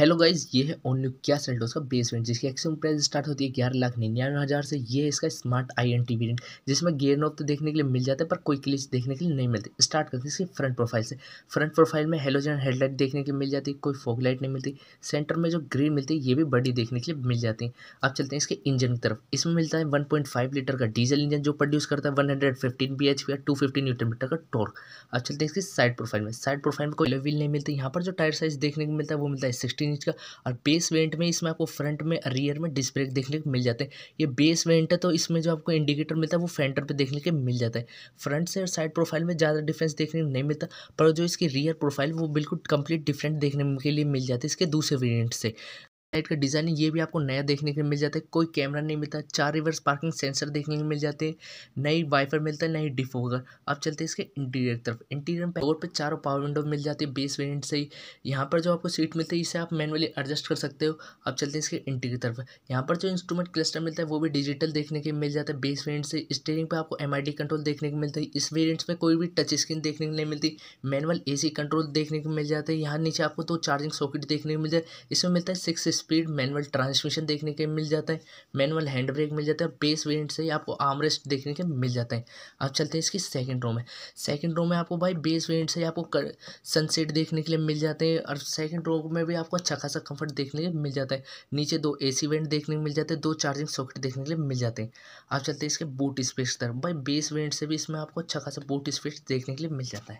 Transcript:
hello guys ये है only क्या सेल्टोस का बेस वेरियंट जिसकी एक्सिमम प्राइस स्टार्ट होती है ग्यारह लाख निन्यानवे हज़ार से ये है इसका स्मार्ट आई एन टी जिसमें गेयर नॉब तो देखने के लिए मिल जाता है पर कोई क्लिच देखने के लिए नहीं मिलती स्टार्ट करते हैं इसके फ्रंट प्रोफाइल से फ्रंट प्रोफाइल में हेलोजन हेडलाइट देखने के लिए मिल जाती है कोई फोक लाइट नहीं मिलती सेंटर में जो ग्रीन मिलती है ये भी बड़ी देखने के लिए मिल जाती है अब चलते हैं इसके इंजन की तरफ इसमें मिलता है वन पॉइंट फाइव लीटर का डीजल इंजन जो प्रोड्यूस करता है one hundred fifteen B H two fifty meter का टोर अब चलते हैं इसकी साइड प्रोफाइल में साइड प्रोफाइल में कोई व्हील नहीं मिलती यहाँ पर जो टायर साइज देखने को मिलता है वो मिलता है सिक्सटीन तीन इंच का और बेस वेंट में इसमें आपको फ्रंट में रियर में डिस्क ब्रेक देखने को मिल जाते हैं ये बेस वेंट है तो इसमें जो आपको इंडिकेटर मिलता है वो फेंटर पर देखने के मिल जाता है फ्रंट से और साइड प्रोफाइल में ज़्यादा डिफरेंस देखने को नहीं मिलता पर जो इसकी रियर प्रोफाइल वो बिल्कुल कंप्लीट डिफरेंट देखने के लिए मिल जाती है इसके दूसरे वेरियंट से लाइट का डिज़ाइनिंग ये भी आपको नया देखने को मिल जाता है कोई कैमरा नहीं मिलता चार रिवर्स पार्किंग सेंसर देखने को मिल जाते हैं नई वाइफर मिलता है नई डिफोगर अब चलते हैं इसके इंटीरियर तरफ इंटीरियर में और पे चारों पावर विंडो मिल जाती है बेस वेरियंट से ही यहाँ पर जो आपको सीट मिलती है इसे आप मैनुअली एडजस्ट कर सकते हो अब चलते हैं इसके इंटीरियर तरफ यहाँ पर जो इंस्ट्रूमेंट क्लस्टर मिलता है वो भी डिजिटल देखने के मिल जाता है बेस वेरियंट से स्टेयरिंग पर आपको एम कंट्रोल देखने को मिलता है इस वेरियंट्स में कोई भी टच स्क्रीन देखने को नहीं मिलती मैनुअल ए कंट्रोल देखने को मिल जाता है यहाँ नीचे आपको तो चार्जिंग सॉकेट देखने को मिल जाए इसमें मिलता है सिक्स स्पीड मैनुअल ट्रांसमिशन देखने के मिल जाता है मैनुअल हैंड ब्रेक मिल जाता है बेस वेरियंट से ही आपको आमरेस्ट देखने के मिल जाता है अब चलते हैं इसकी सेकेंड रो में सेकेंड रो में आपको भाई बेस वेरियंट से ही आपको सनसेट देखने के लिए मिल जाते हैं और सेकेंड रो में भी आपको अच्छा खासा कम्फर्ट देखने के मिल जाता है नीचे दो ए सी वेंट देखने के मिल जाते हैं दो चार्जिंग सॉकेट देखने के लिए मिल जाते हैं अब चलते हैं इसके बूट स्पेस तरफ भाई बेस वेंट से भी इसमें आपको अच्छा खासा बूट स्पेस देखने के लिए मिल जाता है